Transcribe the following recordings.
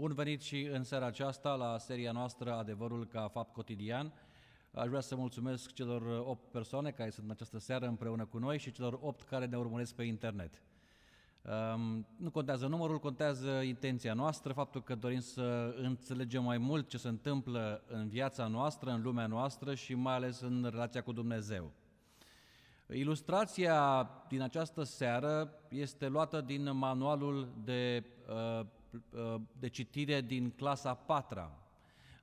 Bun venit și în seara aceasta la seria noastră Adevărul ca fapt cotidian. Aș vrea să mulțumesc celor 8 persoane care sunt în această seară împreună cu noi și celor 8 care ne urmăresc pe internet. Um, nu contează numărul, contează intenția noastră, faptul că dorim să înțelegem mai mult ce se întâmplă în viața noastră, în lumea noastră și mai ales în relația cu Dumnezeu. Ilustrația din această seară este luată din manualul de uh, Uh, de citire din clasa 4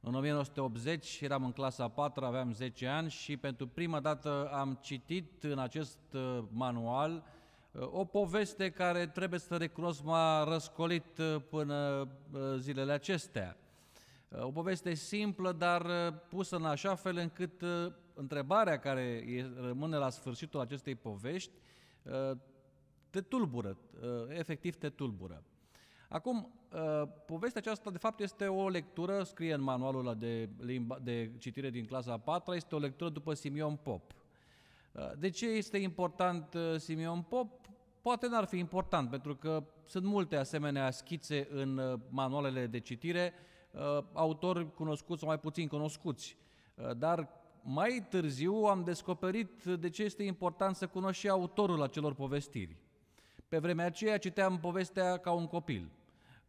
În 1980 eram în clasa 4, aveam 10 ani și pentru prima dată am citit în acest uh, manual uh, o poveste care trebuie să recunosc m-a răscolit până zilele acestea. O poveste simplă, dar pusă în așa fel încât întrebarea care rămâne la sfârșitul acestei povești te tulbură, efectiv te tulbură. Acum, Uh, povestea aceasta, de fapt, este o lectură, scrie în manualul ăla de, limba, de citire din clasa a patra, este o lectură după Simeon Pop. Uh, de ce este important uh, Simeon Pop? Poate n-ar fi important, pentru că sunt multe asemenea schițe în manualele de citire, autori cunoscuți sau mai puțin cunoscuți. Dar mai târziu am descoperit de ce este important să cunoști și autorul acelor povestiri. Pe vremea aceea citeam povestea ca un copil.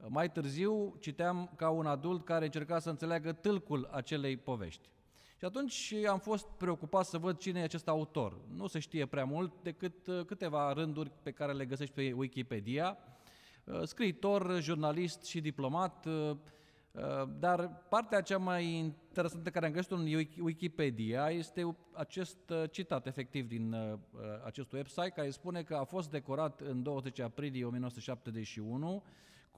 Mai târziu citeam ca un adult care încerca să înțeleagă tâlcul acelei povești. Și atunci am fost preocupat să văd cine e acest autor. Nu se știe prea mult decât uh, câteva rânduri pe care le găsești pe Wikipedia. Uh, scriitor, jurnalist și diplomat, uh, dar partea cea mai interesantă care am găsit în Wikipedia este acest citat efectiv din acest website care spune că a fost decorat în 20 aprilie 1971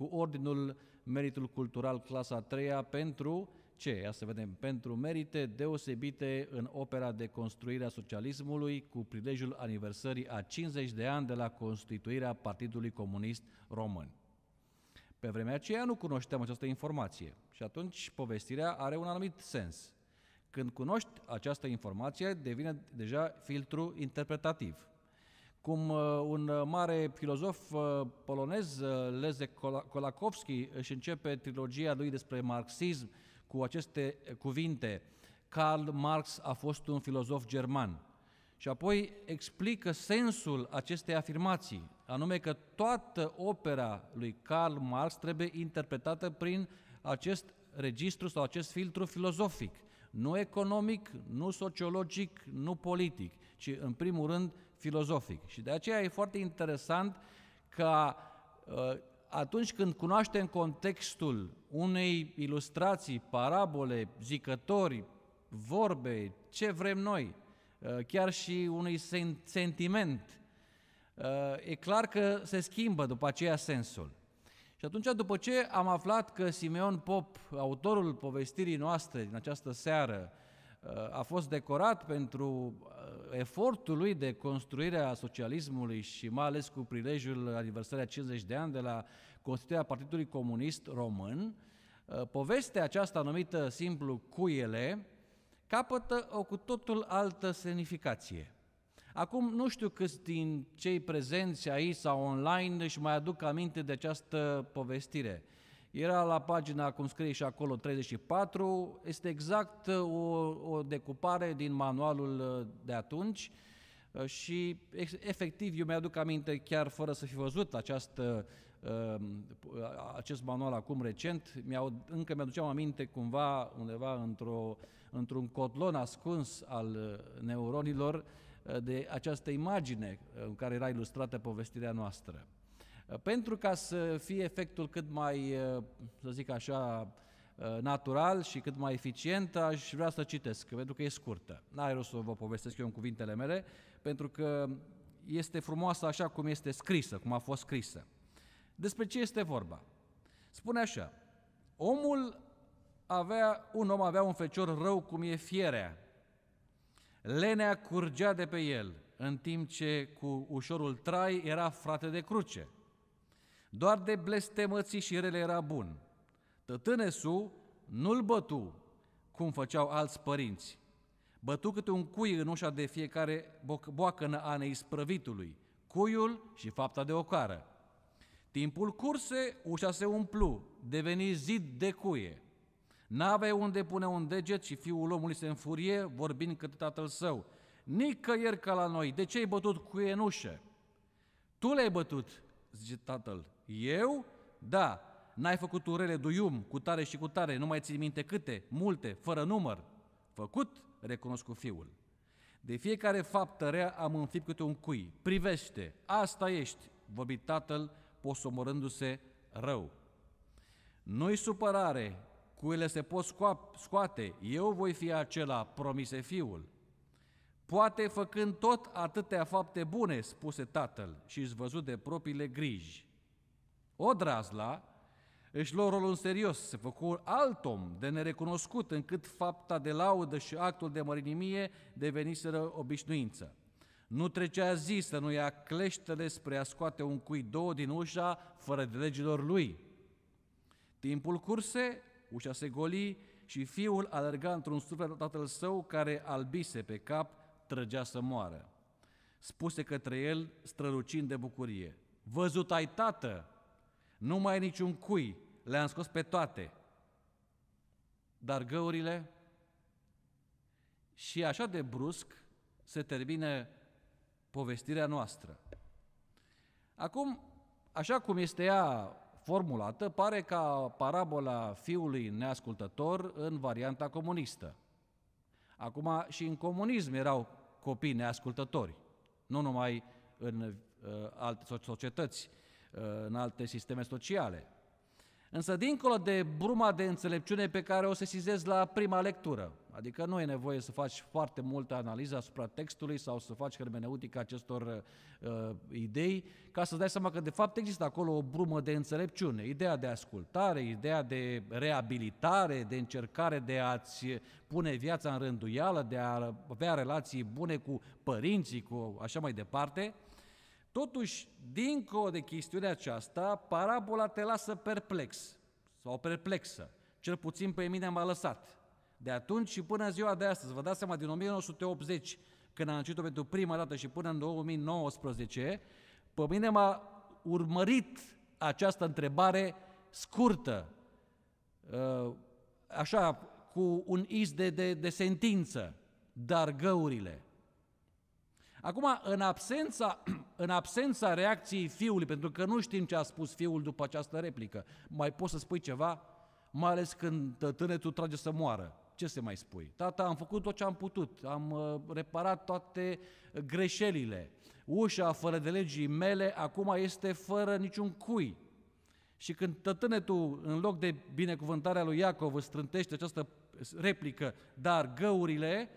cu ordinul Meritul Cultural clasa a treia pentru ce? Ia să vedem. Pentru merite deosebite în opera de construire a socialismului cu prilejul aniversării a 50 de ani de la constituirea Partidului Comunist Român. Pe vremea aceea nu cunoșteam această informație și atunci povestirea are un anumit sens. Când cunoști această informație, devine deja filtru interpretativ cum uh, un uh, mare filozof uh, polonez, Leze Kolakowski, își începe trilogia lui despre marxism cu aceste cuvinte. Karl Marx a fost un filozof german. Și apoi explică sensul acestei afirmații, anume că toată opera lui Karl Marx trebuie interpretată prin acest registru sau acest filtru filozofic, nu economic, nu sociologic, nu politic, ci în primul rând filozofic. Și de aceea e foarte interesant că uh, atunci când cunoaștem contextul unei ilustrații, parabole, zicători, vorbe, ce vrem noi, uh, chiar și unui sentiment, uh, e clar că se schimbă după aceea sensul. Și atunci, după ce am aflat că Simeon Pop, autorul povestirii noastre din această seară, a fost decorat pentru efortul lui de construire a socialismului și mai ales cu prilejul aniversării a 50 de ani de la constituirea Partidului Comunist Român, uh, povestea aceasta numită simplu Cuiele capătă o cu totul altă semnificație. Acum nu știu câți din cei prezenți aici sau online își mai aduc aminte de această povestire – era la pagina, cum scrie și acolo, 34, este exact uh, o, o decupare din manualul uh, de atunci uh, și efectiv eu mi-aduc aminte chiar fără să fi văzut această, um, acest manual acum recent, mi-au, încă mi-aduceam aminte cumva undeva într-o, într-un cotlon ascuns al neuronilor de această imagine în care era ilustrată povestirea noastră. Uh, pentru ca să fie efectul cât mai, uh, să zic așa, uh, natural și cât mai eficient, aș vrea să citesc, pentru că e scurtă. N-ai rost să vă povestesc eu în cuvintele mele, pentru că este frumoasă așa cum este scrisă, cum a fost scrisă. Despre ce este vorba? Spune așa, omul avea, un om avea un fecior rău cum e fierea. Lenea curgea de pe el, în timp ce cu ușorul trai era frate de cruce. Doar de blestemății și rele era bun. Tătânesu nu-l bătu, cum făceau alți părinți. Bătu câte un cui în ușa de fiecare boacănă a neisprăvitului, cuiul și fapta de ocară. Timpul curse, ușa se umplu, deveni zid de cuie. N-avea unde pune un deget și fiul omului se înfurie, vorbind către tatăl său. Nicăieri ca la noi, de ce ai bătut cuie în ușă? Tu le-ai bătut, zice tatăl. Eu? Da. N-ai făcut urele duium, cu tare și cu tare, nu mai ții minte câte, multe, fără număr. Făcut, recunosc cu fiul. De fiecare faptă rea am înfipt câte un cui. Privește, asta ești, vorbit tatăl, posomorându-se rău. Nu-i supărare, cuile se pot scoate, eu voi fi acela, promise fiul. Poate făcând tot atâtea fapte bune, spuse tatăl și își văzut de propriile griji. Odrazla își lua rolul în serios, se făcu alt om de nerecunoscut, încât fapta de laudă și actul de mărinimie deveniseră obișnuință. Nu trecea zi să nu ia cleștele spre a scoate un cui două din ușa fără de legilor lui. Timpul curse, ușa se goli și fiul alerga într-un suflet tatăl său care albise pe cap, trăgea să moară. Spuse către el, strălucind de bucurie, Văzut ai, tată, nu mai e niciun cui, le-am scos pe toate. Dar găurile și așa de brusc se termină povestirea noastră. Acum, așa cum este ea formulată, pare ca parabola fiului neascultător în varianta comunistă. Acum și în comunism erau copii neascultători, nu numai în uh, alte societăți Uh, în alte sisteme sociale. Însă, dincolo de bruma de înțelepciune pe care o sesizez la prima lectură, adică nu e nevoie să faci foarte multă analiză asupra textului sau să faci hermeneutica acestor uh, idei, ca să-ți dai seama că, de fapt, există acolo o brumă de înțelepciune, ideea de ascultare, ideea de reabilitare, de încercare de a-ți pune viața în rânduială, de a avea relații bune cu părinții, cu așa mai departe – Totuși, dincolo de chestiunea aceasta, parabola te lasă perplex sau perplexă. Cel puțin pe mine m-a lăsat. De atunci și până ziua de astăzi, vă dați seama, din 1980, când am citit-o pentru prima dată și până în 2019, pe mine m-a urmărit această întrebare scurtă, uh, așa, cu un iz de, de, de sentință, dar găurile – Acum, în absența, în absența reacției fiului, pentru că nu știm ce a spus fiul după această replică, mai poți să spui ceva? Mai ales când tânetul trage să moară. Ce se mai spui? Tata, am făcut tot ce am putut, am uh, reparat toate greșelile. Ușa fără de legii mele acum este fără niciun cui. Și când tătânetul, în loc de binecuvântarea lui Iacov, strântește această replică, dar găurile,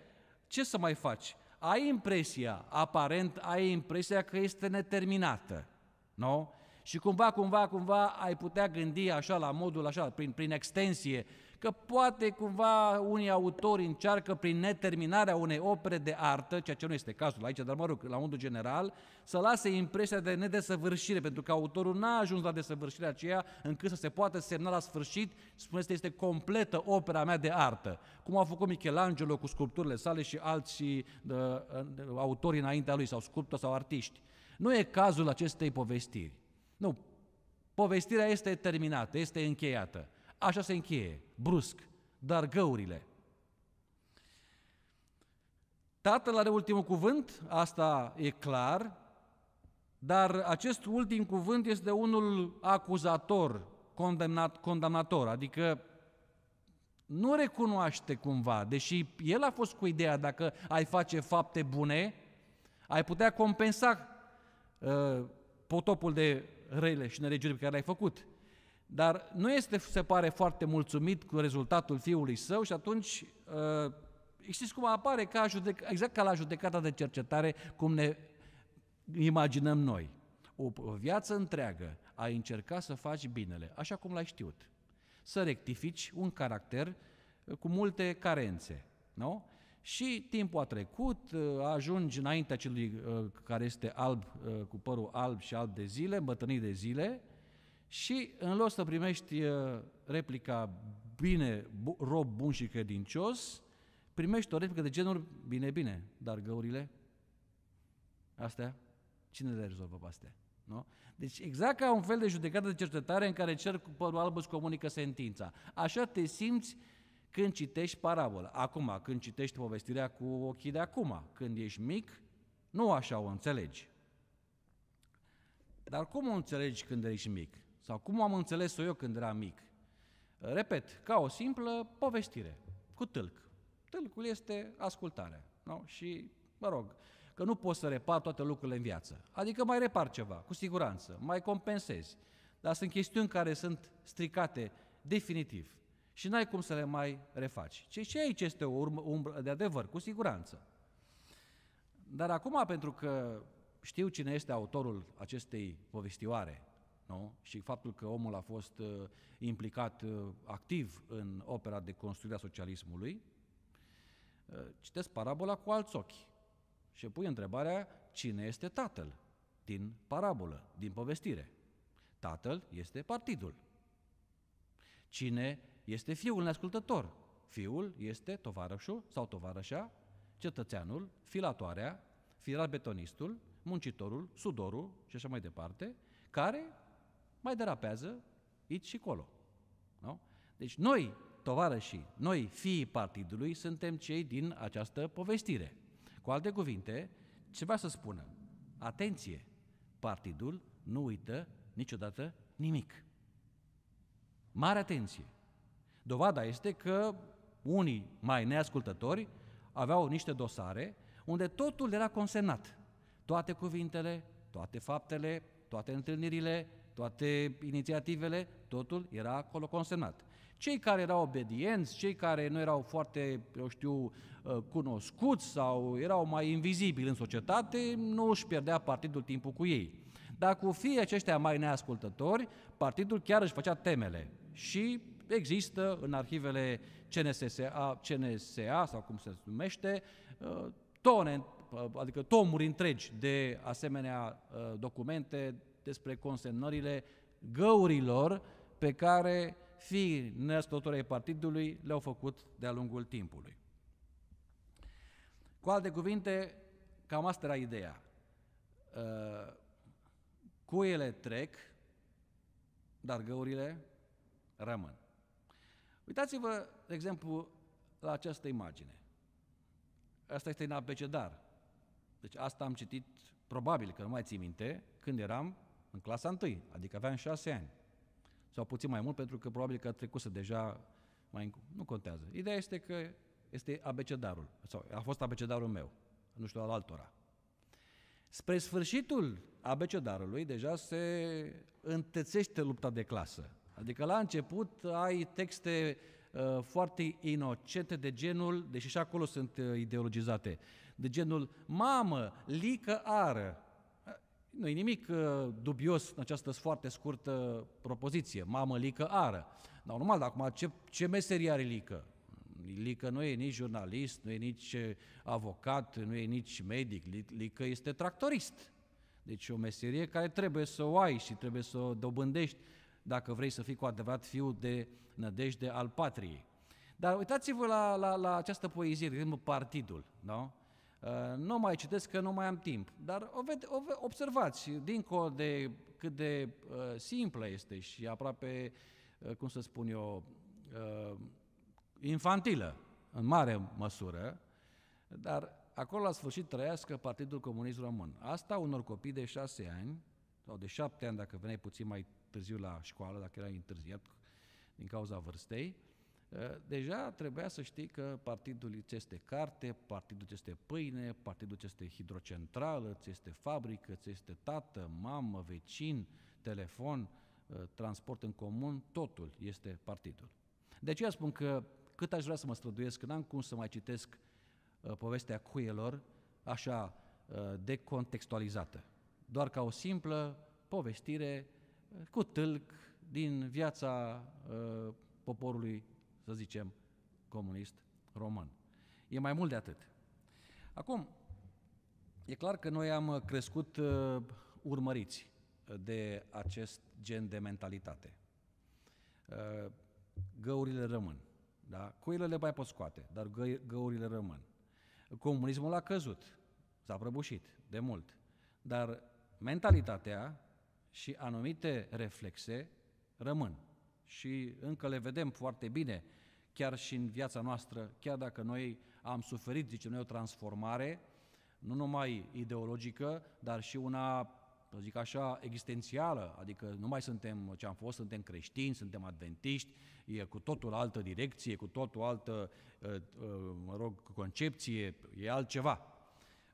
ce să mai faci? ai impresia, aparent, ai impresia că este neterminată, nu? Și cumva, cumva, cumva ai putea gândi așa la modul așa, prin, prin extensie, că poate cumva unii autori încearcă prin neterminarea unei opere de artă, ceea ce nu este cazul aici, dar mă rog, la modul general, să lase impresia de nedesăvârșire, pentru că autorul n-a ajuns la desăvârșirea aceea încât să se poată semna la sfârșit, spuneți, este completă opera mea de artă, cum a făcut Michelangelo cu sculpturile sale și alții uh, uh, autori înaintea lui, sau sculptori sau artiști. Nu e cazul acestei povestiri. Nu, povestirea este terminată, este încheiată. Așa se încheie, brusc, dar găurile. Tatăl are ultimul cuvânt, asta e clar, dar acest ultim cuvânt este unul acuzator, condamnat, condamnator, adică nu recunoaște cumva, deși el a fost cu ideea dacă ai face fapte bune, ai putea compensa uh, potopul de rele și nelegiurile pe care le-ai făcut. Dar nu este, se pare, foarte mulțumit cu rezultatul fiului său și atunci uh, știți cum apare ca judec- exact ca la judecata de cercetare cum ne imaginăm noi. O, o viață întreagă a încerca să faci binele, așa cum l-ai știut. Să rectifici un caracter cu multe carențe, nu? Și timpul a trecut, uh, ajungi înaintea celui uh, care este alb, uh, cu părul alb și alb de zile, bătrânit de zile, și în loc să primești replica bine, rob bun și credincios, primești o replică de genul bine, bine, dar găurile, astea, cine le rezolvă pe astea? Nu? Deci exact ca un fel de judecată de cercetare în care cer cu părul alb îți comunică sentința. Așa te simți când citești parabola, acum, când citești povestirea cu ochii de acum, când ești mic, nu așa o înțelegi. Dar cum o înțelegi când ești mic? Sau cum am înțeles-o eu când eram mic? Repet, ca o simplă povestire, cu tâlc. Tâlcul este ascultare. Nu? Și, mă rog, că nu poți să repar toate lucrurile în viață. Adică mai repar ceva, cu siguranță, mai compensezi. Dar sunt chestiuni care sunt stricate definitiv și n-ai cum să le mai refaci. Ce și aici este o urmă, umbră de adevăr, cu siguranță. Dar acum, pentru că știu cine este autorul acestei povestioare, nu? și faptul că omul a fost uh, implicat uh, activ în opera de construire a socialismului, uh, citesc parabola cu alți ochi și pui întrebarea cine este tatăl din parabolă, din povestire. Tatăl este partidul. Cine este fiul neascultător. Fiul este tovarășul sau tovarășa, cetățeanul, filatoarea, betonistul, muncitorul, sudorul și așa mai departe, care mai derapează aici și colo. Nu? Deci noi, tovarășii, noi, fiii partidului, suntem cei din această povestire. Cu alte cuvinte, ce vrea să spună? Atenție! Partidul nu uită niciodată nimic. Mare atenție! Dovada este că unii mai neascultători aveau niște dosare unde totul era consemnat. Toate cuvintele, toate faptele, toate întâlnirile, toate inițiativele, totul era acolo consemnat. Cei care erau obedienți, cei care nu erau foarte, eu știu, uh, cunoscuți sau erau mai invizibili în societate, nu își pierdea partidul timpul cu ei. Dar cu fie aceștia mai neascultători, partidul chiar își făcea temele și există în arhivele CnSsa, CNSA sau cum se numește, uh, tone, uh, adică tomuri întregi de asemenea uh, documente despre consemnările găurilor pe care fii născători ai partidului le-au făcut de-a lungul timpului. Cu alte cuvinte, cam asta era ideea. Cuiele trec, dar găurile rămân. Uitați-vă, de exemplu, la această imagine. Asta este în abecedar. Deci asta am citit, probabil că nu mai ții minte, când eram în clasa 1, adică aveam 6 ani. Sau puțin mai mult, pentru că probabil că trecuse deja mai încă. Nu contează. Ideea este că este abecedarul, sau a fost abecedarul meu, nu știu al altora. Spre sfârșitul abecedarului deja se întețește lupta de clasă. Adică la început ai texte uh, foarte inocente de genul, deși și acolo sunt uh, ideologizate, de genul mamă, lică ară. Uh, nu e nimic dubios în această foarte scurtă propoziție, mamă, lică ară. Dar normal, dar acum ce, ce meserie are lică? Lică nu e nici jurnalist, nu e nici avocat, nu e nici medic, Lică este tractorist. Deci o meserie care trebuie să o ai și trebuie să o dobândești dacă vrei să fii cu adevărat fiu de nădejde al patriei. Dar uitați-vă la, la, la această poezie, de exemplu, Partidul, da? Uh, nu mai citesc că nu mai am timp, dar o vede, o, observați, dincolo de cât de uh, simplă este și aproape, uh, cum să spun eu, uh, infantilă, în mare măsură, dar acolo la sfârșit trăiască Partidul Comunist Român. Asta unor copii de șase ani, sau de șapte ani dacă veneai puțin mai târziu la școală, dacă erai întârziat din cauza vârstei, eh, deja trebuia să știi că partidul îți este carte, partidul îți este pâine, partidul îți este hidrocentrală, îți este fabrică, îți este tată, mamă, vecin, telefon, eh, transport în comun, totul este partidul. De aceea spun că cât aș vrea să mă străduiesc, că n-am cum să mai citesc eh, povestea cuielor așa decontextualizată, doar ca o simplă povestire cu tâlc din viața uh, poporului, să zicem, comunist român. E mai mult de atât. Acum, e clar că noi am uh, crescut uh, urmăriți uh, de acest gen de mentalitate. Uh, găurile rămân. Da? Cuile le mai pot scoate, dar gă- găurile rămân. Comunismul a căzut, s-a prăbușit de mult, dar mentalitatea și anumite reflexe rămân. Și încă le vedem foarte bine, chiar și în viața noastră, chiar dacă noi am suferit, zicem noi, o transformare, nu numai ideologică, dar și una, să zic așa, existențială, adică nu mai suntem ce am fost, suntem creștini, suntem adventiști, e cu totul altă direcție, cu totul altă, uh, uh, mă rog, concepție, e altceva.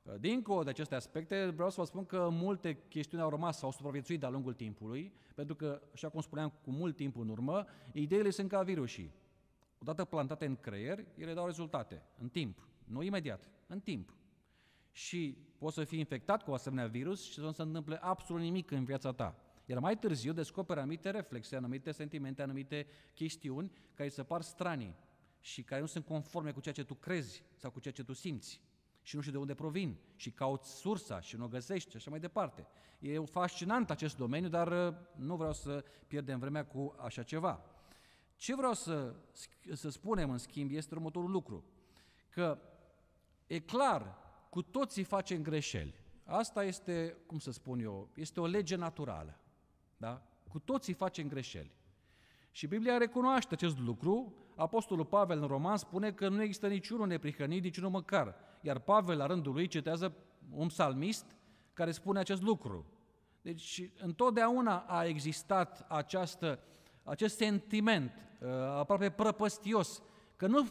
Uh, dincolo de aceste aspecte, vreau să vă spun că multe chestiuni au rămas, sau supraviețuit de-a lungul timpului, pentru că, așa cum spuneam cu mult timp în urmă, ideile sunt ca virusii. Odată plantate în creier, ele dau rezultate, în timp, nu imediat, în timp. Și poți să fii infectat cu asemenea virus și să nu se întâmple absolut nimic în viața ta. Iar mai târziu descoperi anumite reflexe, anumite sentimente, anumite chestiuni care se par stranii și care nu sunt conforme cu ceea ce tu crezi sau cu ceea ce tu simți și nu știu de unde provin și cauți sursa și nu o găsești și așa mai departe. E fascinant acest domeniu, dar uh, nu vreau să pierdem vremea cu așa ceva. Ce vreau să, să spunem, în schimb, este următorul lucru. Că e clar, cu toții facem greșeli. Asta este, cum să spun eu, este o lege naturală. Da? Cu toții facem greșeli. Și Biblia recunoaște acest lucru. Apostolul Pavel în Roman spune că nu există niciunul neprihănit, niciunul măcar iar Pavel la rândul lui citează un psalmist care spune acest lucru. Deci întotdeauna a existat această, acest sentiment uh, aproape prăpăstios că nu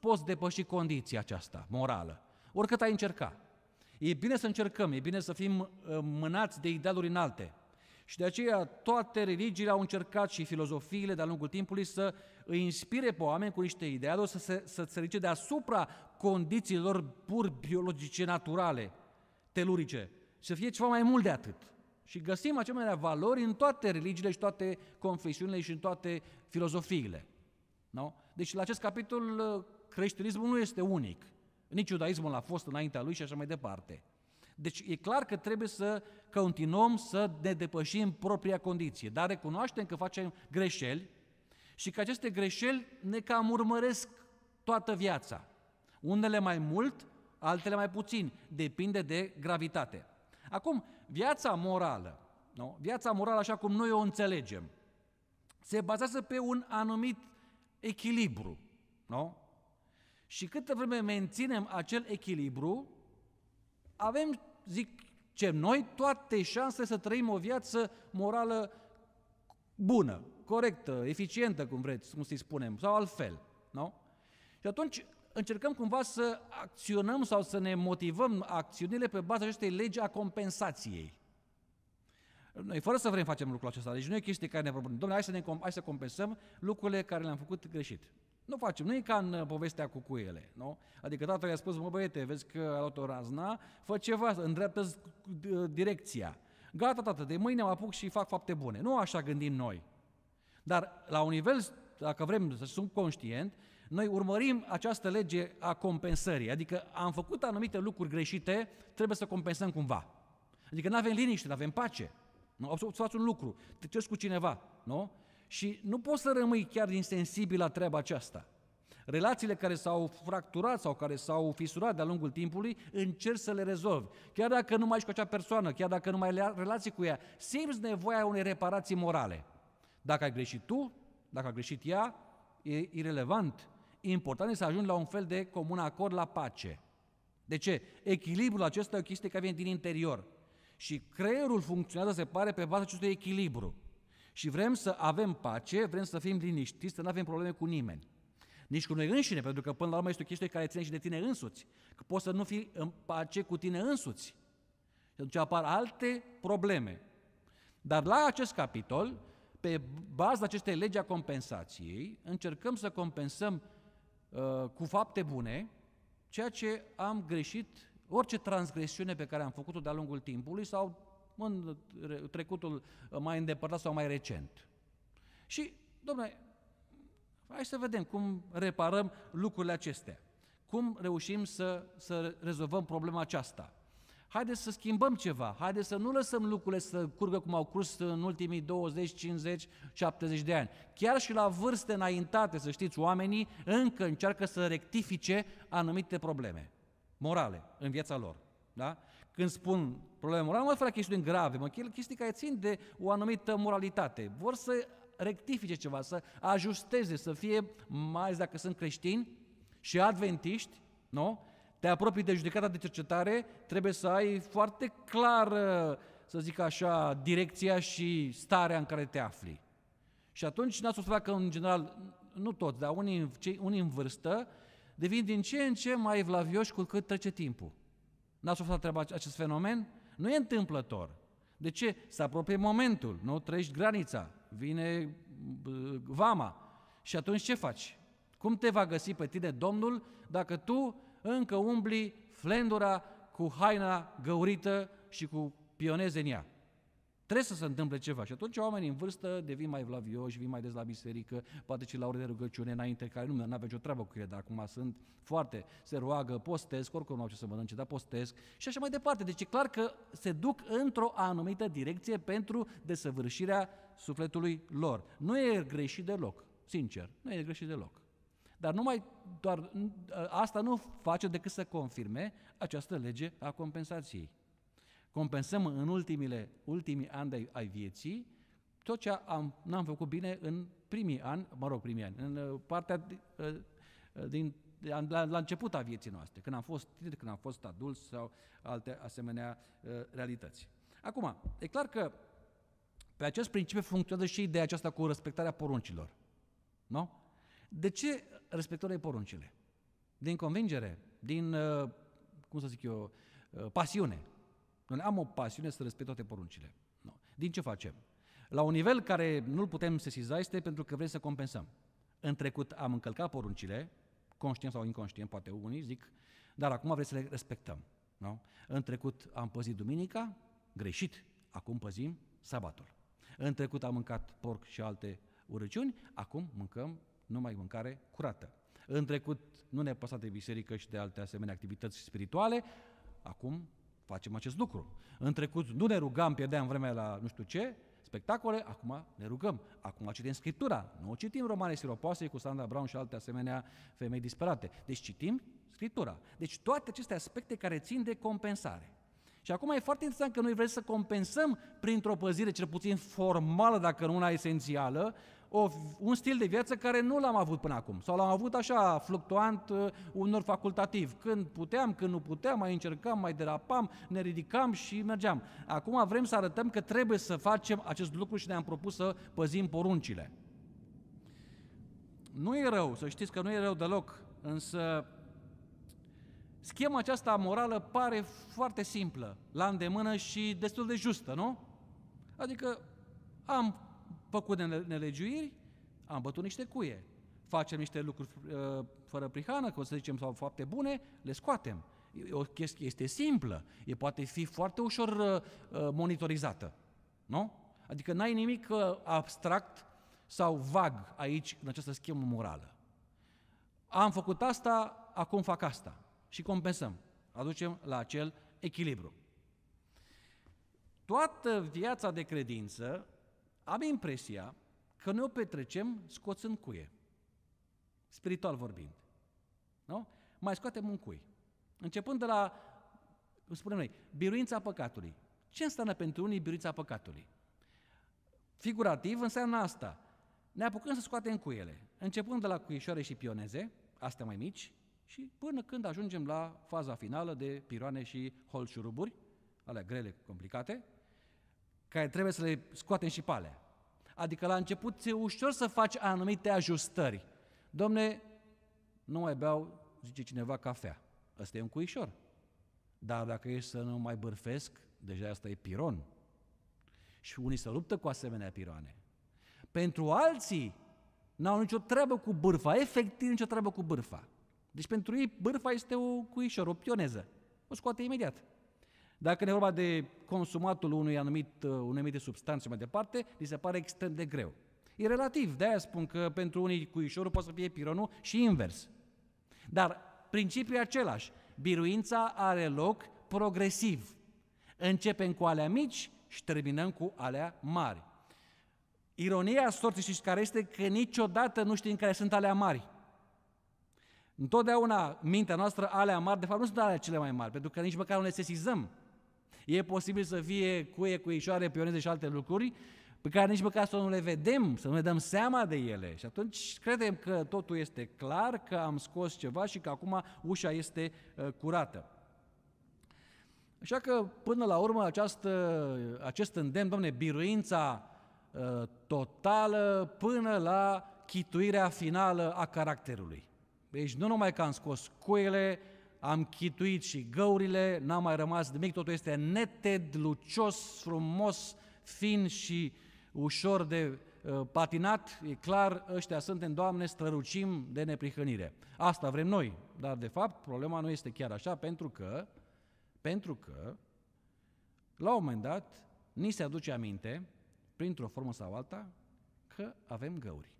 poți depăși condiția aceasta morală, oricât ai încerca. E bine să încercăm, e bine să fim uh, mânați de idealuri înalte. Și de aceea toate religiile au încercat și filozofiile de-a lungul timpului să îi inspire pe oameni cu niște idealuri să se, să se ridice deasupra condițiilor pur biologice naturale, telurice, să fie ceva mai mult de atât. Și găsim acelea valori în toate religiile și toate confesiunile și în toate filozofiile. Nu? Deci la acest capitol uh, creștinismul nu este unic. Nici iudaismul a fost înaintea lui și așa mai departe. Deci e clar că trebuie să continuăm să ne depășim propria condiție, dar recunoaștem că facem greșeli și că aceste greșeli ne cam urmăresc toată viața. Unele mai mult, altele mai puțin, depinde de gravitate. Acum, viața morală, nu? viața morală așa cum noi o înțelegem, se bazează pe un anumit echilibru. Nu? Și câtă vreme menținem acel echilibru, avem, zic, ce noi, toate șansele să trăim o viață morală bună, corectă, eficientă, cum vreți, cum să-i spunem, sau altfel. Nu? Și atunci, încercăm cumva să acționăm sau să ne motivăm acțiunile pe baza acestei legi a compensației. Noi, fără să vrem, facem lucrul acesta. Deci nu e chestie care ne propunem. Domnule, hai să, ne, hai să compensăm lucrurile care le-am făcut greșit. Nu facem, nu e ca în uh, povestea cu cuiele, nu? Adică tatăl i-a spus, mă băiete, vezi că a luat o razna, fă ceva, îndreaptă uh, direcția. Gata, tată, de mâine mă apuc și fac fapte bune. Nu așa gândim noi. Dar la un nivel, dacă vrem să sunt conștient, noi urmărim această lege a compensării, adică am făcut anumite lucruri greșite, trebuie să compensăm cumva. Adică nu avem liniște, nu avem pace. Nu? Să faci un lucru, te ceri cu cineva, nu? Și nu poți să rămâi chiar insensibil la treaba aceasta. Relațiile care s-au fracturat sau care s-au fisurat de-a lungul timpului, încerci să le rezolvi. Chiar dacă nu mai ești cu acea persoană, chiar dacă nu mai ai relații cu ea, simți nevoia unei reparații morale. Dacă ai greșit tu, dacă a greșit ea, e irelevant important este să ajungi la un fel de comun acord, la pace. De ce? Echilibrul acesta e o chestie care vine din interior. Și creierul funcționează, se pare, pe baza acestui echilibru. Și vrem să avem pace, vrem să fim liniștiți, să nu avem probleme cu nimeni. Nici cu noi înșine, pentru că până la urmă este o chestie care ține și de tine însuți. Că poți să nu fii în pace cu tine însuți. Și atunci apar alte probleme. Dar la acest capitol, pe baza acestei legi a compensației, încercăm să compensăm Uh, cu fapte bune, ceea ce am greșit, orice transgresiune pe care am făcut-o de-a lungul timpului sau în trecutul mai îndepărtat sau mai recent. Și, domnule, hai să vedem cum reparăm lucrurile acestea. Cum reușim să, să rezolvăm problema aceasta? Haideți să schimbăm ceva, haideți să nu lăsăm lucrurile să curgă cum au curs în ultimii 20, 50, 70 de ani. Chiar și la vârste înaintate, să știți, oamenii încă încearcă să rectifice anumite probleme morale în viața lor. Da? Când spun probleme morale, nu mă refer la chestiuni grave, mă chestii care țin de o anumită moralitate. Vor să rectifice ceva, să ajusteze, să fie, mai ales dacă sunt creștini și adventiști, nu? te apropii de judecata de cercetare, trebuie să ai foarte clară, să zic așa, direcția și starea în care te afli. Și atunci n-ați observat că, în general, nu toți, dar unii, cei, unii în vârstă, devin din ce în ce mai vlavioși cu cât trece timpul. N-ați observat treaba acest fenomen? Nu e întâmplător. De ce? Se apropie momentul, nu? Treci granița, vine vama. Și atunci ce faci? Cum te va găsi pe tine Domnul dacă tu încă umbli flendura cu haina găurită și cu pioneze în ea. Trebuie să se întâmple ceva. Și atunci oamenii în vârstă devin mai vlavioși, vin mai des la biserică, poate și la ore de rugăciune înainte, care nu avea nicio treabă cu ele, dar acum sunt foarte, se roagă, postesc, oricum nu au ce să mănânce, dar postesc și așa mai departe. Deci e clar că se duc într-o anumită direcție pentru desăvârșirea sufletului lor. Nu e greșit deloc, sincer, nu e greșit deloc. Dar numai doar, asta nu face decât să confirme această lege a compensației. Compensăm în ultimile, ultimii ani de, ai vieții tot ce am, n-am făcut bine în primii ani, mă rog, primii ani, în uh, partea uh, uh, din, la, la început a vieții noastre, când am fost tineri, când am fost adulți sau alte asemenea realități. Acum, e clar că pe acest principiu funcționează și ideea aceasta cu respectarea poruncilor. Nu? De ce respectăm ei poruncile? Din convingere, din, uh, cum să zic eu, uh, pasiune. Noi am o pasiune să respect toate poruncile. Nu. Din ce facem? La un nivel care nu-l putem sesiza este pentru că vrem să compensăm. În trecut am încălcat poruncile, conștient sau inconștient, poate unii zic, dar acum vrem să le respectăm. Nu? În trecut am păzit duminica, greșit, acum păzim sabatul. În trecut am mâncat porc și alte urăciuni, acum mâncăm numai mâncare curată. În trecut nu ne păsa de biserică și de alte asemenea activități spirituale, acum facem acest lucru. În trecut nu ne rugam, pierdeam vremea la nu știu ce, spectacole, acum ne rugăm, acum citim Scriptura, nu o citim romane siropoase cu Sandra Brown și alte asemenea femei disperate. Deci citim Scriptura. Deci toate aceste aspecte care țin de compensare. Și acum e foarte interesant că noi vrem să compensăm printr-o păzire, cel puțin formală, dacă nu una esențială, o, un stil de viață care nu l-am avut până acum sau l-am avut așa fluctuant unor uh, facultativ. Când puteam, când nu puteam, mai încercam, mai derapam, ne ridicam și mergeam. Acum vrem să arătăm că trebuie să facem acest lucru și ne-am propus să păzim poruncile. Nu e rău, să știți că nu e rău deloc, însă schema aceasta morală pare foarte simplă, la îndemână și destul de justă, nu? Adică am făcut de nelegiuiri, am bătut niște cuie. Facem niște lucruri uh, fără prihană, că o să zicem, sau fapte bune, le scoatem. E o chestie este simplă, e poate fi foarte ușor uh, uh, monitorizată. Nu? Adică n-ai nimic abstract sau vag aici, în această schemă morală. Am făcut asta, acum fac asta. Și compensăm. Aducem la acel echilibru. Toată viața de credință am impresia că ne o petrecem scoțând cuie, spiritual vorbind. Nu? Mai scoatem un cui. Începând de la, cum spunem noi, biruința păcatului. Ce înseamnă pentru unii biruința păcatului? Figurativ înseamnă asta. Ne apucăm să scoatem cuiele, începând de la cuișoare și pioneze, astea mai mici, și până când ajungem la faza finală de piroane și holșuruburi, alea grele, complicate, care trebuie să le scoatem și pale. Adică la început ți-e ușor să faci anumite ajustări. Domne, nu mai beau, zice cineva, cafea. Ăsta e un cuișor. Dar dacă ești să nu mai bârfesc, deja asta e piron. Și unii se luptă cu asemenea piroane. Pentru alții, n-au nicio treabă cu bârfa, efectiv nicio treabă cu bârfa. Deci pentru ei bârfa este o cuișor, o pioneză. O scoate imediat. Dacă e vorba de consumatul unui anumit, uh, unei anumite substanțe mai departe, li se pare extrem de greu. E relativ, de-aia spun că pentru unii ișorul poate să fie pironul și invers. Dar principiul e același. Biruința are loc progresiv. Începem cu alea mici și terminăm cu alea mari. Ironia sorții și care este că niciodată nu știm care sunt alea mari. Întotdeauna mintea noastră, alea mari, de fapt nu sunt alea cele mai mari, pentru că nici măcar nu le sesizăm. E posibil să fie cuie, cuișoare, pioneze și alte lucruri pe care nici măcar să nu le vedem, să nu ne dăm seama de ele. Și atunci credem că totul este clar, că am scos ceva și că acum ușa este uh, curată. Așa că, până la urmă, această, acest îndemn, domne, biruința uh, totală până la chituirea finală a caracterului. Deci nu numai că am scos cuiele, am chituit și găurile, n-a mai rămas nimic, totul este neted, lucios, frumos, fin și ușor de uh, patinat, e clar, ăștia suntem, Doamne, strălucim de neprihănire. Asta vrem noi, dar de fapt problema nu este chiar așa, pentru că, pentru că, la un moment dat, ni se aduce aminte, printr-o formă sau alta, că avem găuri.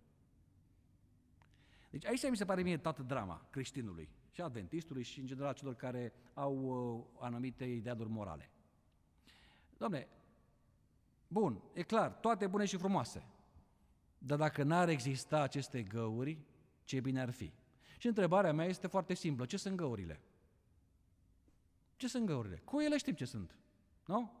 Deci aici mi se pare mie toată drama creștinului și adventistului și în general celor care au uh, anumite ideaduri morale. Doamne, bun, e clar, toate bune și frumoase, dar dacă n-ar exista aceste găuri, ce bine ar fi. Și întrebarea mea este foarte simplă, ce sunt găurile? Ce sunt găurile? Cu ele știm ce sunt, nu?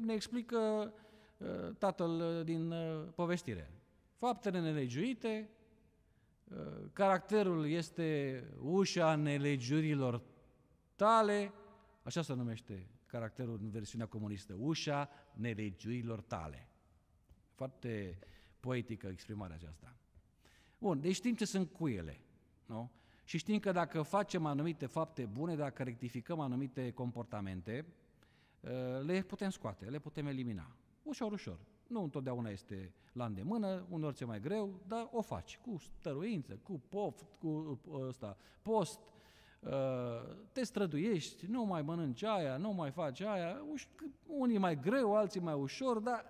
Ne explică uh, tatăl din uh, povestire. Faptele nelegiuite, Caracterul este ușa nelegiurilor tale, așa se numește caracterul în versiunea comunistă, ușa nelegiurilor tale. Foarte poetică exprimarea aceasta. Bun, deci știm ce sunt cuiele, nu? Și știm că dacă facem anumite fapte bune, dacă rectificăm anumite comportamente, uh, le putem scoate, le putem elimina. Ușor, ușor. Nu întotdeauna este la îndemână, unor ce mai greu, dar o faci cu stăruință, cu poft, cu uh, ăsta, post, uh, te străduiești, nu mai mănânci aia, nu mai faci aia, unii mai greu, alții mai ușor, dar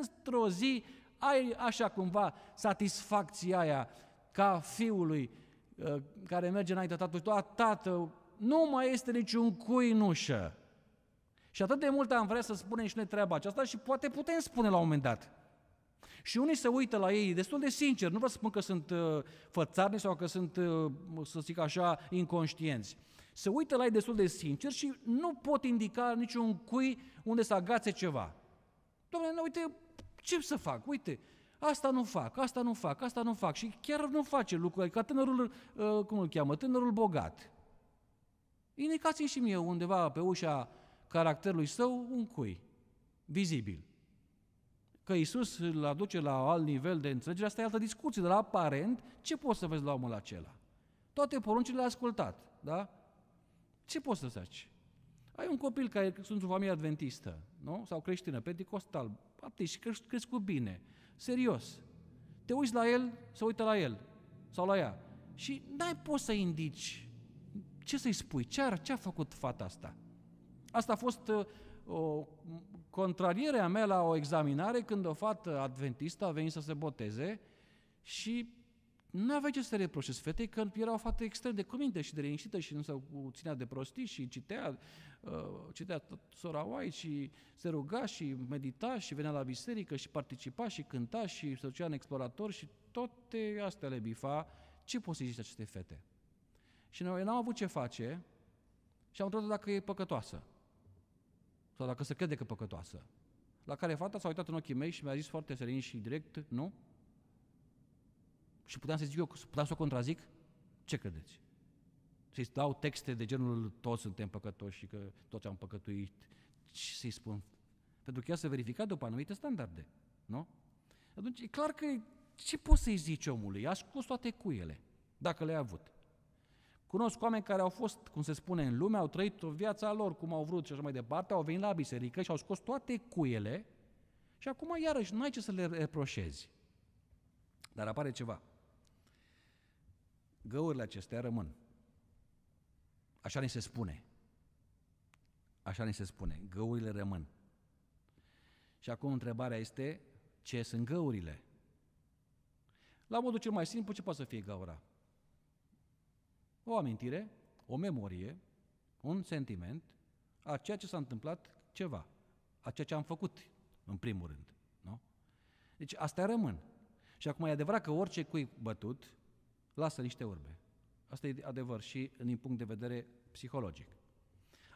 într-o zi ai așa cumva satisfacția aia ca fiului uh, care merge înainte tatălui, tată, nu mai este niciun cui în ușă. Și atât de mult am vrea să spunem și noi treaba aceasta și poate putem spune la un moment dat. Și unii se uită la ei destul de sincer, nu vă spun că sunt uh, fățarni sau că sunt, uh, să zic așa, inconștienți. Se uită la ei destul de sincer și nu pot indica niciun cui unde să agațe ceva. Dom'le, uite, ce să fac? Uite, asta nu fac, asta nu fac, asta nu fac. Și chiar nu face lucruri, ca adică tânărul, uh, cum îl cheamă, tânărul bogat. Indicați-mi și mie undeva pe ușa caracterului său un cui, vizibil. Că Isus îl aduce la alt nivel de înțelegere, asta e altă discuție, dar aparent, ce poți să vezi la omul acela? Toate poruncile le-a ascultat, da? Ce poți să faci? Ai un copil care sunt o familie adventistă, nu? Sau creștină, pentecostal, baptist, cresc, cu bine, serios. Te uiți la el, se uită la el sau la ea. Și n-ai poți să indici ce să-i spui, ce, a, ce a făcut fata asta. Asta a fost uh, o contrariere a mea la o examinare când o fată adventistă a venit să se boteze și nu avea ce să reproșez fetei, că era o fată extrem de cuminte și de liniștită și nu se ținea de prostii și citea, uh, citea sora White și se ruga și medita și venea la biserică și participa și cânta și se ducea în explorator și toate astea le bifa. Ce poți să zici aceste fete? Și noi n-am avut ce face și am întrebat dacă e păcătoasă. Sau dacă se crede că păcătoasă. La care fata s-a uitat în ochii mei și mi-a zis foarte serin și direct, nu? Și puteam să zic eu, puteam să o contrazic? Ce credeți? Să-i dau texte de genul toți suntem păcătoși și că toți am păcătuit Ce să-i spun. Pentru că ea se verifica după anumite standarde, nu? Atunci e clar că ce poți să-i zici omului? A scos toate cuiele, dacă le-ai avut. Cunosc oameni care au fost, cum se spune în lume, au trăit viața lor cum au vrut și așa mai departe, au venit la biserică și au scos toate cuiele și acum iarăși nu ai ce să le reproșezi. Dar apare ceva. Găurile acestea rămân. Așa ni se spune. Așa ni se spune. Găurile rămân. Și acum întrebarea este, ce sunt găurile? La modul cel mai simplu, ce poate să fie gaura? o amintire, o memorie, un sentiment a ceea ce s-a întâmplat ceva, a ceea ce am făcut, în primul rând. Nu? Deci astea rămân. Și acum e adevărat că orice cui bătut lasă niște urme. Asta e adevăr și din punct de vedere psihologic.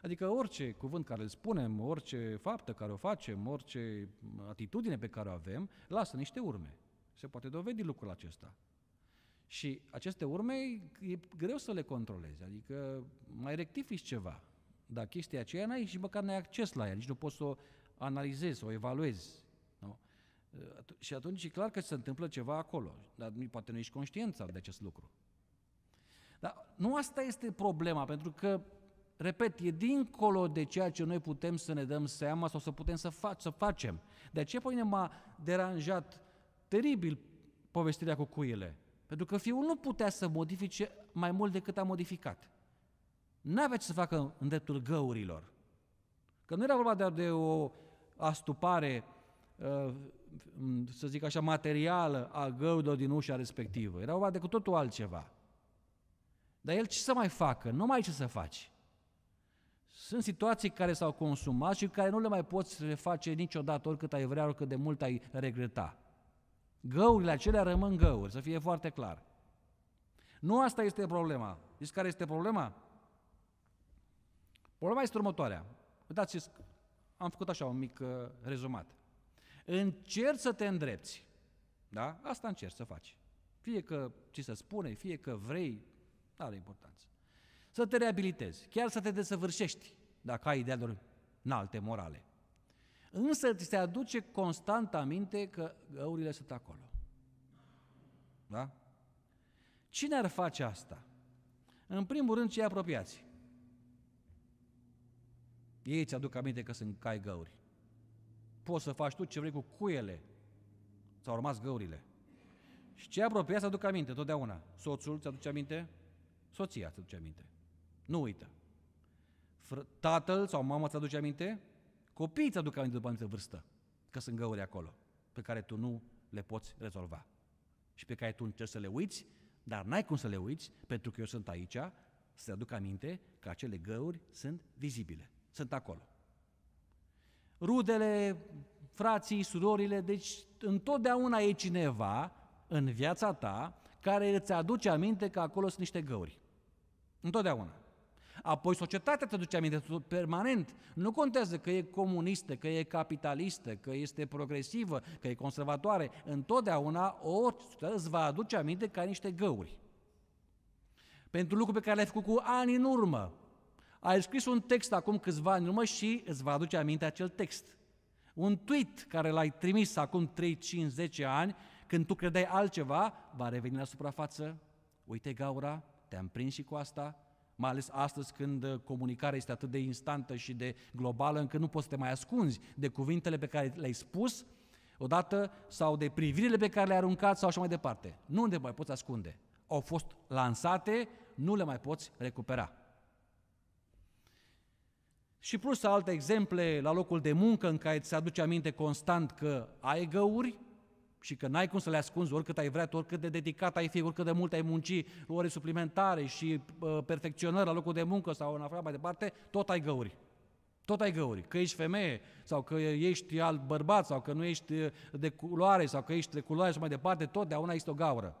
Adică orice cuvânt care îl spunem, orice faptă care o facem, orice atitudine pe care o avem, lasă niște urme. Se poate dovedi lucrul acesta. Și aceste urme e greu să le controlezi, adică mai rectifici ceva. Dar chestia aceea n-ai și măcar n-ai acces la ea, nici nu poți să o analizezi, să o evaluezi. Nu? Și atunci e clar că se întâmplă ceva acolo, dar poate nu ești conștient de acest lucru. Dar nu asta este problema, pentru că, repet, e dincolo de ceea ce noi putem să ne dăm seama sau să putem să, fac, să facem. De aceea pe mine m-a deranjat teribil povestirea cu cuile. Pentru că fiul nu putea să modifice mai mult decât a modificat. N-avea ce să facă în dreptul găurilor. Că nu era vorba doar de o astupare, uh, să zic așa, materială a găurilor din ușa respectivă. Era vorba de cu totul altceva. Dar el ce să mai facă? Nu mai ce să faci. Sunt situații care s-au consumat și care nu le mai poți reface niciodată, oricât ai vrea, oricât de mult ai regreta. Găurile acelea rămân găuri, să fie foarte clar. Nu asta este problema. Știți care este problema? Problema este următoarea. Uitați, am făcut așa un mic uh, rezumat. Încerci să te îndrepți. Da? Asta încerci să faci. Fie că ce să spune, fie că vrei, nu are importanță. Să te reabilitezi, chiar să te desăvârșești, dacă ai idealuri înalte, morale însă ți se aduce constant aminte că găurile sunt acolo. Da? Cine ar face asta? În primul rând, cei apropiați. Ei îți aduc aminte că sunt cai găuri. Poți să faci tu ce vrei cu cuiele. s au rămas găurile. Și cei apropiați aduc aminte totdeauna. Soțul îți aduce aminte? Soția îți aduce aminte. Nu uită. Fr- tatăl sau mama îți aduce aminte? Copiii îți aduc aminte după anumită vârstă că sunt găuri acolo pe care tu nu le poți rezolva și pe care tu încerci să le uiți, dar n-ai cum să le uiți pentru că eu sunt aici să te aduc aminte că acele găuri sunt vizibile, sunt acolo. Rudele, frații, surorile, deci întotdeauna e cineva în viața ta care îți aduce aminte că acolo sunt niște găuri. Întotdeauna. Apoi societatea te duce aminte permanent. Nu contează că e comunistă, că e capitalistă, că este progresivă, că e conservatoare. Întotdeauna o îți va aduce aminte ca niște găuri. Pentru lucruri pe care le-ai făcut cu ani în urmă. Ai scris un text acum câțiva ani în urmă și îți va aduce aminte acel text. Un tweet care l-ai trimis acum 3, 5, 10 ani, când tu credeai altceva, va reveni la suprafață. Uite gaura, te-am prins și cu asta, mai ales astăzi când uh, comunicarea este atât de instantă și de globală încât nu poți să te mai ascunzi de cuvintele pe care le-ai spus odată sau de privirile pe care le-ai aruncat sau așa mai departe. Nu te mai poți ascunde. Au fost lansate, nu le mai poți recupera. Și plus alte exemple la locul de muncă în care ți aduce aminte constant că ai găuri, și că n-ai cum să le ascunzi oricât ai vrea, oricât de dedicat ai fi, oricât de mult ai munci, ore suplimentare și uh, perfecționări la locul de muncă sau în afară mai departe, tot ai găuri. Tot ai găuri. Că ești femeie sau că ești alt bărbat sau că nu ești uh, de culoare sau că ești de culoare și mai departe, totdeauna este o gaură.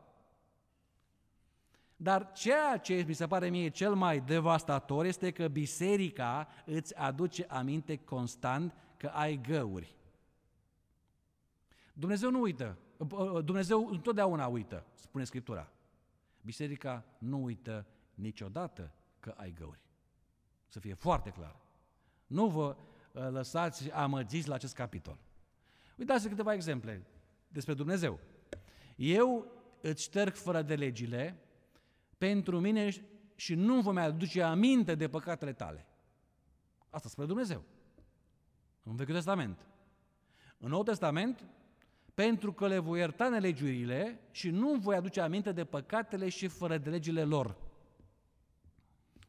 Dar ceea ce mi se pare mie cel mai devastator este că biserica îți aduce aminte constant că ai găuri. Dumnezeu nu uită. Dumnezeu întotdeauna uită, spune Scriptura. Biserica nu uită niciodată că ai găuri. Să fie foarte clar. Nu vă ă, lăsați amăgiți la acest capitol. Uitați vă câteva exemple despre Dumnezeu. Eu îți șterg fără de legile pentru mine și nu vă mai aduce aminte de păcatele tale. Asta spune Dumnezeu. În Vechiul Testament. În Noul Testament, pentru că le voi ierta nelegiurile și nu voi aduce aminte de păcatele și fără de legile lor.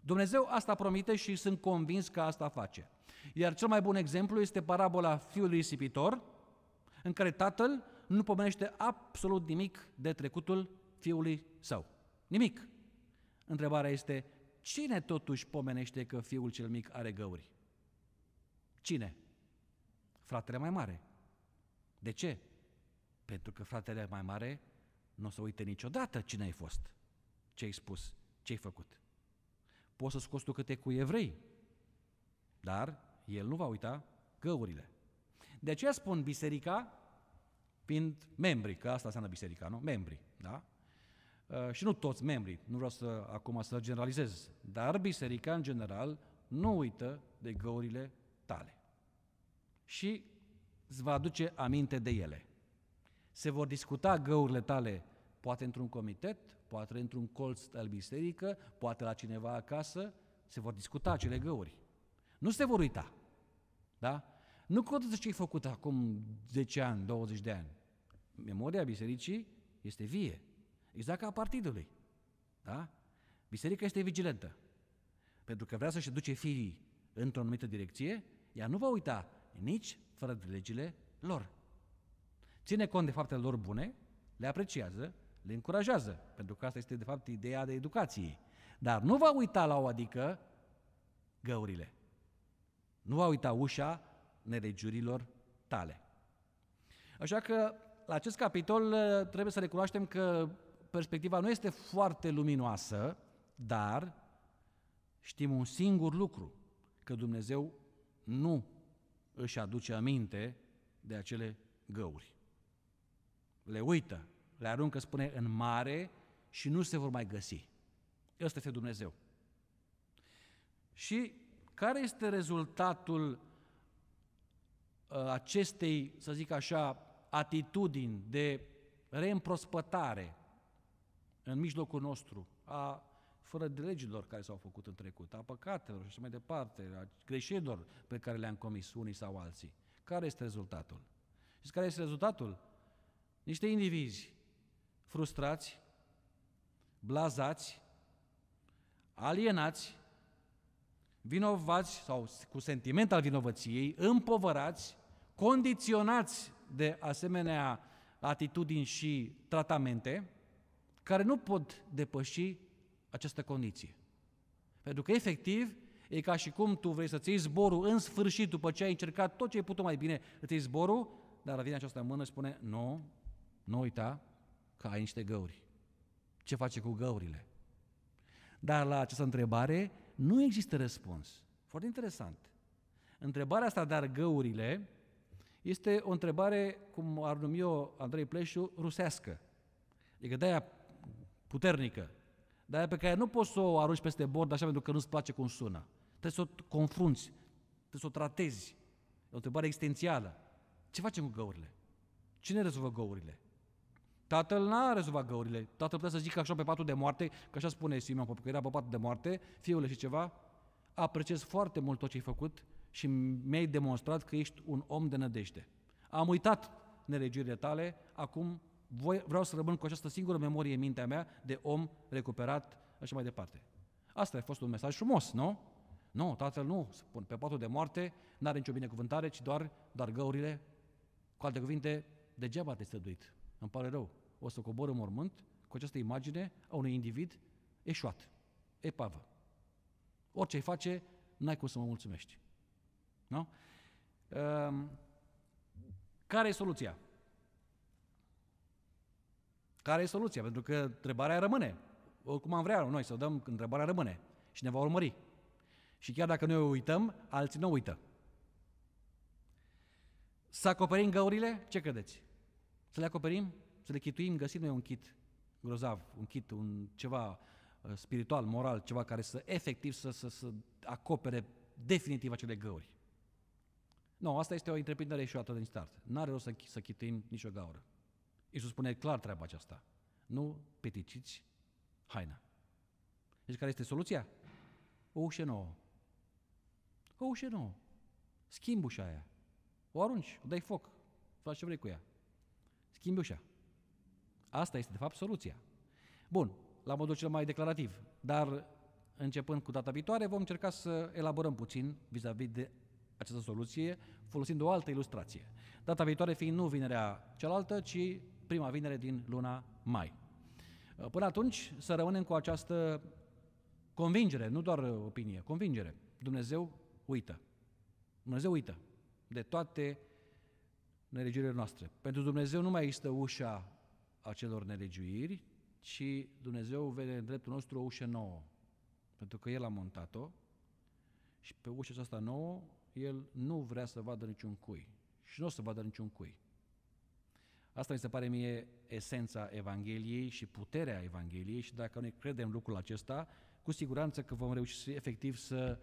Dumnezeu asta promite și sunt convins că asta face. Iar cel mai bun exemplu este parabola fiului risipitor, în care tatăl nu pomenește absolut nimic de trecutul fiului său. Nimic. Întrebarea este, cine totuși pomenește că fiul cel mic are găuri? Cine? Fratele mai mare. De ce? Pentru că fratele mai mare nu o să uite niciodată cine ai fost, ce ai spus, ce ai făcut. Poți să scoți tu câte cu evrei, dar el nu va uita găurile. De aceea spun biserica, fiind membri, că asta înseamnă biserica, nu? Membri, da? Uh, și nu toți membrii, nu vreau să acum să generalizez, dar biserica în general nu uită de găurile tale și îți va aduce aminte de ele. Se vor discuta găurile tale, poate într-un comitet, poate într-un colț al biserică, poate la cineva acasă, se vor discuta acele găuri. Nu se vor uita. Da? Nu contează ce ai făcut acum 10 ani, 20 de ani. Memoria bisericii este vie. Exact ca a partidului. Da? Biserica este vigilentă. Pentru că vrea să-și duce firii într-o anumită direcție, ea nu va uita nici fără legile lor ține cont de faptele lor bune, le apreciază, le încurajează, pentru că asta este de fapt ideea de educație. Dar nu va uita la o adică găurile. Nu va uita ușa nelegiurilor tale. Așa că la acest capitol ă, trebuie să recunoaștem că perspectiva nu este foarte luminoasă, dar știm un singur lucru, că Dumnezeu nu își aduce aminte de acele găuri le uită, le aruncă, spune, în mare și nu se vor mai găsi. Ăsta este Dumnezeu. Și care este rezultatul uh, acestei, să zic așa, atitudini de reîmprospătare în mijlocul nostru a fără de legilor care s-au făcut în trecut, a păcatelor și așa mai departe, a greșelilor pe care le-am comis unii sau alții. Care este rezultatul? Și care este rezultatul? Niște indivizi frustrați, blazați, alienați, vinovați sau cu sentiment al vinovăției, împovărați, condiționați de asemenea atitudini și tratamente care nu pot depăși această condiție. Pentru că, efectiv, e ca și cum tu vrei să-ți iei zborul în sfârșit, după ce ai încercat tot ce ai putut mai bine, îți iei zborul, dar vine această mână și spune, nu, nu uita că ai niște găuri. Ce face cu găurile? Dar la această întrebare nu există răspuns. Foarte interesant. Întrebarea asta, dar găurile, este o întrebare, cum ar numi eu Andrei Pleșu, rusească. Adică de-aia puternică, de-aia pe care nu poți să o arunci peste bord așa pentru că nu-ți place cum sună. Trebuie să o confrunți, trebuie să o tratezi. E o întrebare existențială. Ce facem cu găurile? Cine rezolvă găurile? Tatăl n-a rezolvat găurile. Tatăl putea să zică așa pe patul de moarte, că așa spune Simeon Popă, că era pe patul de moarte, fiule și ceva, apreciez foarte mult tot ce ai făcut și mi-ai demonstrat că ești un om de nădejde. Am uitat neregiurile tale, acum voi, vreau să rămân cu această singură memorie în mintea mea de om recuperat așa mai departe. Asta a fost un mesaj frumos, nu? Nu, tatăl nu, spun, pe patul de moarte n-are nicio binecuvântare, ci doar, doar găurile, cu alte cuvinte, degeaba te stăduit. Îmi pare rău, o să cobor în mormânt cu această imagine a unui individ eșuat, epavă. Orice ai face, n-ai cum să mă mulțumești. Nu? Ehm, care e soluția? Care e soluția? Pentru că întrebarea rămâne. Cum am vrea noi să o dăm, întrebarea rămâne și ne va urmări. Și chiar dacă noi o uităm, alții nu uită. Să acoperim găurile? Ce credeți? Să le acoperim, să le chituim, găsim noi un kit grozav, un kit, un ceva uh, spiritual, moral, ceva care să efectiv să, să, să acopere definitiv acele găuri. Nu, asta este o întreprindere ieșuată din start. N-are rost să, să chituim nicio gaură. Iisus spune clar treaba aceasta. Nu peticiți haina. Deci care este soluția? O ușă nouă. O ușă nouă. Schimb ușa aia. O arunci, o dai foc, faci ce vrei cu ea schimbi ușa. Asta este, de fapt, soluția. Bun, la modul cel mai declarativ, dar începând cu data viitoare vom încerca să elaborăm puțin vis-a-vis de această soluție, folosind o altă ilustrație. Data viitoare fiind nu vinerea cealaltă, ci prima vinere din luna mai. Până atunci să rămânem cu această convingere, nu doar opinie, convingere. Dumnezeu uită. Dumnezeu uită de toate nelegiurile noastre. Pentru Dumnezeu nu mai există ușa acelor nelegiuiri, ci Dumnezeu vede în dreptul nostru o ușă nouă, pentru că El a montat-o și pe ușa aceasta nouă El nu vrea să vadă niciun cui și nu o să vadă niciun cui. Asta mi se pare mie esența Evangheliei și puterea Evangheliei și dacă noi credem lucrul acesta, cu siguranță că vom reuși efectiv să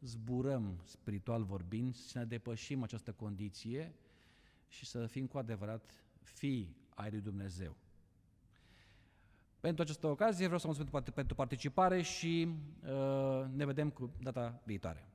zburăm spiritual vorbind, să ne depășim această condiție și să fim cu adevărat fii ai lui Dumnezeu. Pentru această ocazie vreau să mulțumesc pentru participare și uh, ne vedem cu data viitoare.